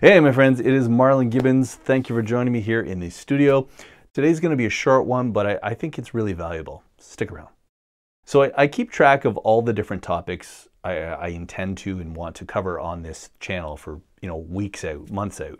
Hey, my friends, it is Marlon Gibbons. Thank you for joining me here in the studio. Today's going to be a short one, but I, I think it's really valuable. Stick around. So I, I, keep track of all the different topics I, I intend to and want to cover on this channel for you know weeks out, months out.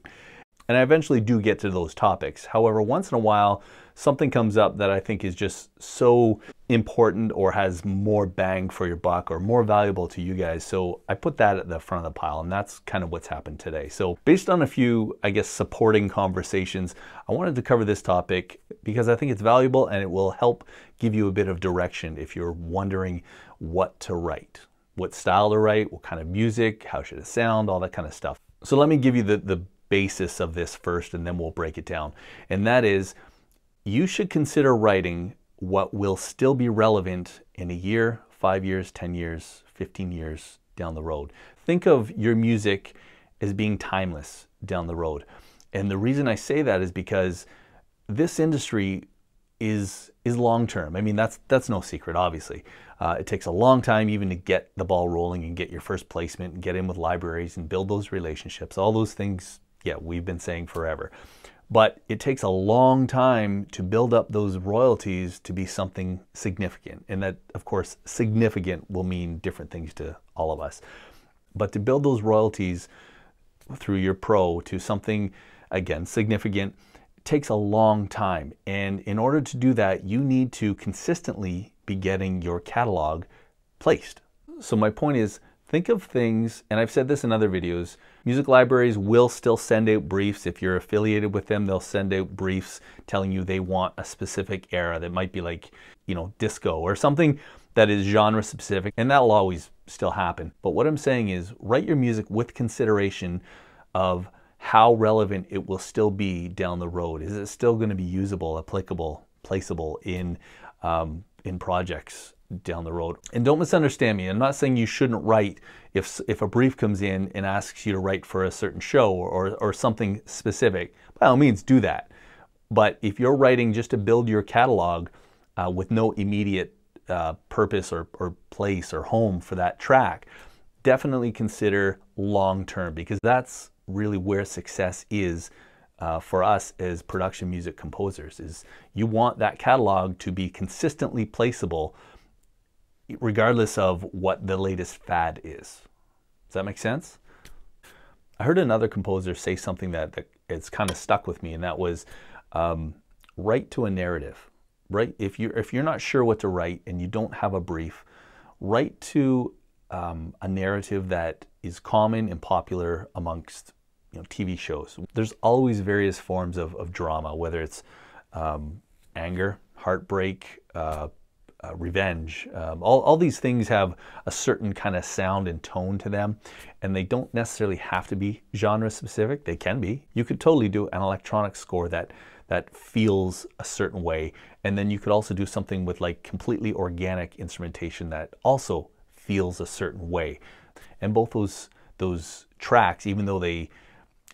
And I eventually do get to those topics. However, once in a while, something comes up that I think is just so important or has more bang for your buck or more valuable to you guys. So I put that at the front of the pile and that's kind of what's happened today. So based on a few, I guess, supporting conversations, I wanted to cover this topic because I think it's valuable and it will help give you a bit of direction if you're wondering what to write, what style to write, what kind of music, how should it sound, all that kind of stuff. So let me give you the, the basis of this first, and then we'll break it down. And that is, you should consider writing what will still be relevant in a year, five years, 10 years, 15 years down the road. Think of your music as being timeless down the road. And the reason I say that is because this industry is is long term. I mean, that's that's no secret, obviously. Uh, it takes a long time even to get the ball rolling and get your first placement and get in with libraries and build those relationships. All those things yeah, we've been saying forever. But it takes a long time to build up those royalties to be something significant. And that, of course, significant will mean different things to all of us. But to build those royalties through your pro to something, again, significant, takes a long time. And in order to do that, you need to consistently be getting your catalog placed. So my point is Think of things, and I've said this in other videos, music libraries will still send out briefs. If you're affiliated with them, they'll send out briefs telling you they want a specific era that might be like, you know, disco or something that is genre specific, and that'll always still happen. But what I'm saying is write your music with consideration of how relevant it will still be down the road. Is it still going to be usable, applicable, placeable in um, in projects down the road. And don't misunderstand me. I'm not saying you shouldn't write if, if a brief comes in and asks you to write for a certain show or, or something specific. By all means, do that. But if you're writing just to build your catalog uh, with no immediate uh, purpose or, or place or home for that track, definitely consider long term because that's really where success is uh, for us as production music composers is you want that catalog to be consistently placeable regardless of what the latest fad is. Does that make sense? I heard another composer say something that, that it's kind of stuck with me, and that was um, write to a narrative. Right? If you're if you're not sure what to write and you don't have a brief, write to um, a narrative that is common and popular amongst you know, TV shows. There's always various forms of, of drama, whether it's um, anger, heartbreak, uh, uh, revenge. Um, all, all these things have a certain kind of sound and tone to them, and they don't necessarily have to be genre specific. They can be. You could totally do an electronic score that that feels a certain way, and then you could also do something with like completely organic instrumentation that also feels a certain way. And both those those tracks, even though they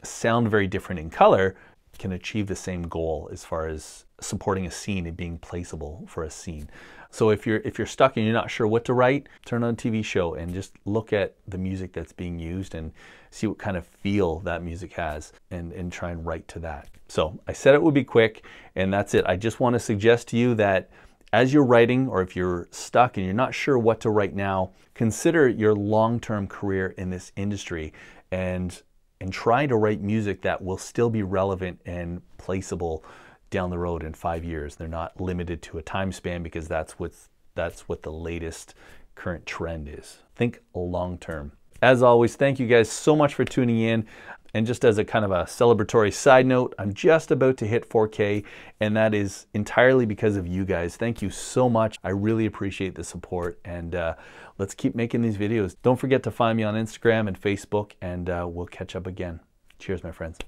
sound very different in color, can achieve the same goal as far as supporting a scene and being placeable for a scene. So if you're if you're stuck and you're not sure what to write, turn on a TV show and just look at the music that's being used and see what kind of feel that music has and and try and write to that. So I said it would be quick and that's it. I just want to suggest to you that as you're writing or if you're stuck and you're not sure what to write now, consider your long-term career in this industry and and try to write music that will still be relevant and placeable down the road in five years. They're not limited to a time span because that's what's that's what the latest current trend is. Think long term. As always, thank you guys so much for tuning in. And just as a kind of a celebratory side note, I'm just about to hit 4K, and that is entirely because of you guys. Thank you so much. I really appreciate the support, and uh, let's keep making these videos. Don't forget to find me on Instagram and Facebook, and uh, we'll catch up again. Cheers, my friends.